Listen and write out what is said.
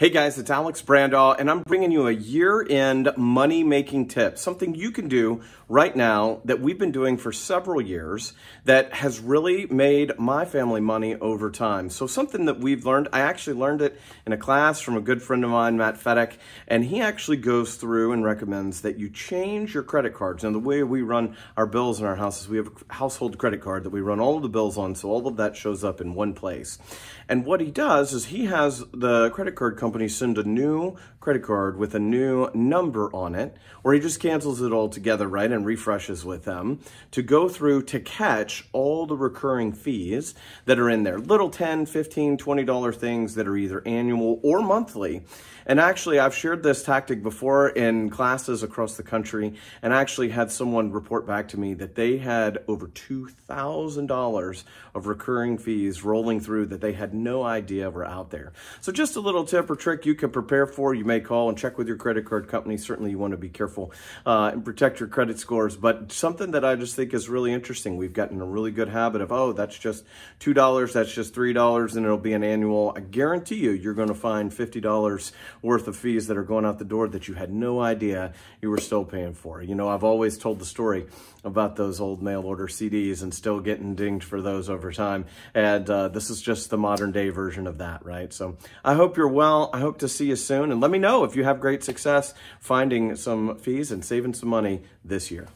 Hey guys, it's Alex Brandall, and I'm bringing you a year-end money-making tip, something you can do right now that we've been doing for several years that has really made my family money over time. So something that we've learned, I actually learned it in a class from a good friend of mine, Matt Fedek, and he actually goes through and recommends that you change your credit cards. Now, the way we run our bills in our house is we have a household credit card that we run all of the bills on, so all of that shows up in one place. And what he does is he has the credit card company company send a new credit card with a new number on it, or he just cancels it all together, right, and refreshes with them to go through to catch all the recurring fees that are in there. Little 10, 15, $20 things that are either annual or monthly. And actually, I've shared this tactic before in classes across the country and actually had someone report back to me that they had over $2,000 of recurring fees rolling through that they had no idea were out there. So just a little tip or trick you can prepare for, you may call and check with your credit card company. Certainly, you want to be careful uh, and protect your credit scores. But something that I just think is really interesting, we've gotten a really good habit of, oh, that's just $2, that's just $3, and it'll be an annual. I guarantee you, you're going to find $50 worth of fees that are going out the door that you had no idea you were still paying for. You know, I've always told the story about those old mail order CDs and still getting dinged for those over time. And uh, this is just the modern day version of that, right? So I hope you're well. I hope to see you soon. And let me know if you have great success finding some fees and saving some money this year.